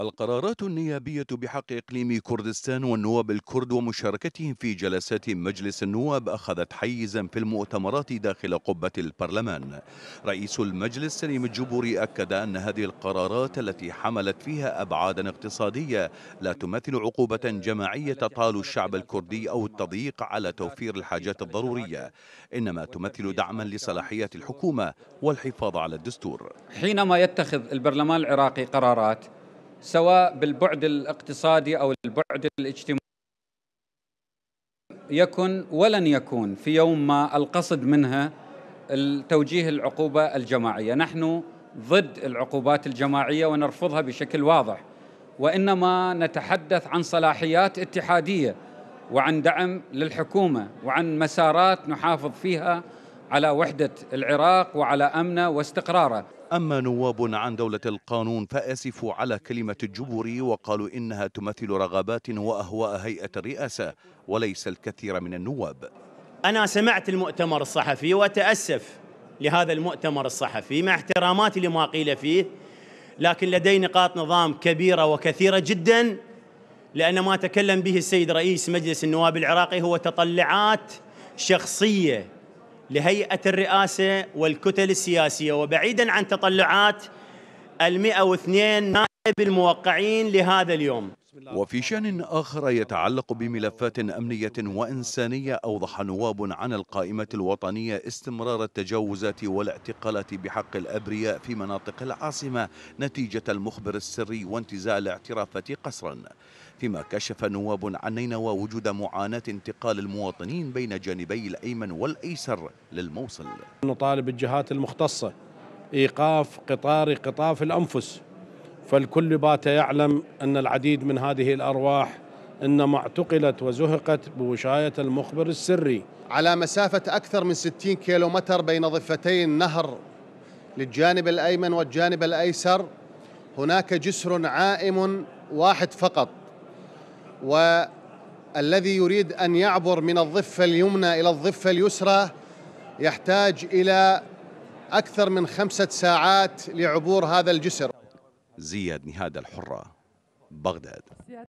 القرارات النيابية بحق إقليم كردستان والنواب الكرد ومشاركتهم في جلسات مجلس النواب أخذت حيزا في المؤتمرات داخل قبة البرلمان رئيس المجلس سليم الجبوري أكد أن هذه القرارات التي حملت فيها أبعادا اقتصادية لا تمثل عقوبة جماعية تطال الشعب الكردي أو التضييق على توفير الحاجات الضرورية إنما تمثل دعما لصلاحيات الحكومة والحفاظ على الدستور حينما يتخذ البرلمان العراقي قرارات سواء بالبعد الاقتصادي أو البعد الاجتماعي يكن ولن يكون في يوم ما القصد منها توجيه العقوبة الجماعية نحن ضد العقوبات الجماعية ونرفضها بشكل واضح وإنما نتحدث عن صلاحيات اتحادية وعن دعم للحكومة وعن مسارات نحافظ فيها على وحدة العراق وعلى أمنه واستقراره أما نواب عن دولة القانون فأسفوا على كلمة الجبوري وقالوا إنها تمثل رغبات وأهواء هيئة الرئاسة وليس الكثير من النواب أنا سمعت المؤتمر الصحفي وأتأسف لهذا المؤتمر الصحفي مع احتراماتي لما قيل فيه لكن لدي نقاط نظام كبيرة وكثيرة جدا لأن ما تكلم به السيد رئيس مجلس النواب العراقي هو تطلعات شخصية لهيئة الرئاسة والكتل السياسية وبعيدا عن تطلعات المئة واثنين نائب الموقعين لهذا اليوم وفي شأن آخر يتعلق بملفات أمنية وإنسانية أوضح نواب عن القائمة الوطنية استمرار التجاوزات والاعتقالات بحق الأبرياء في مناطق العاصمة نتيجة المخبر السري وانتزاع الاعترافات قسرا فيما كشف نواب عن نينوى وجود معاناة انتقال المواطنين بين جانبي الأيمن والأيسر للموصل نطالب الجهات المختصة إيقاف قطار قطاف الأنفس فالكل بات يعلم أن العديد من هذه الأرواح إنما اعتقلت وزهقت بوشاية المخبر السري على مسافة أكثر من 60 كيلومتر بين ضفتي النهر للجانب الأيمن والجانب الأيسر هناك جسر عائم واحد فقط والذي يريد أن يعبر من الضفة اليمنى إلى الضفة اليسرى يحتاج إلى أكثر من خمسة ساعات لعبور هذا الجسر زياد نهاد الحرة بغداد